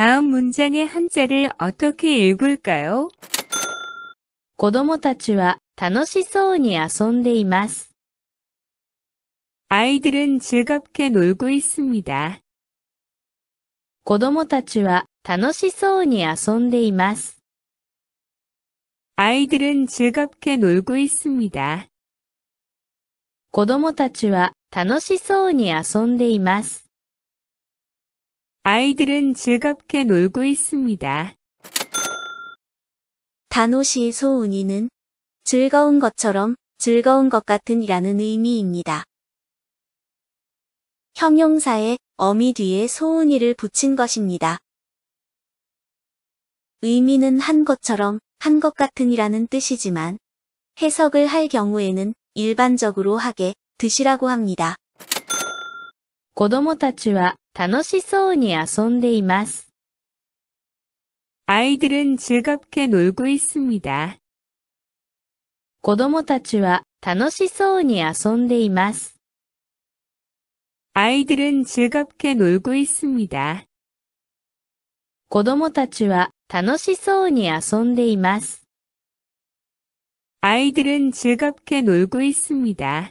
다음문장의한자를어떻게읽을까요子供たちは楽しそうに遊んでいます。아이들은즐겁게놀고있습니다子供たちは楽しそうに遊んでいます。아이들은즐겁게놀고있습니다子供たちは楽しそうに遊んでいます。 아이들은 즐겁게 놀고 있습니다. 다노시 소은이는 즐거운 것처럼 즐거운 것 같은 이라는 의미입니다. 형용사에 어미 뒤에 소은이를 붙인 것입니다. 의미는 한 것처럼 한 것 같은 이라는 뜻이지만 해석을 할 경우에는 일반적으로 하게 드시라고 합니다. 고도모타치와 楽しそうに遊んでいます。아이들은즐겁게놀고있습니 다。 子供たちは楽しそうに遊んでいます。아이들은즐겁게놀고있습니 다。 子供たちは楽しそうに遊んでいます。아이들은즐겁게놀고있습니다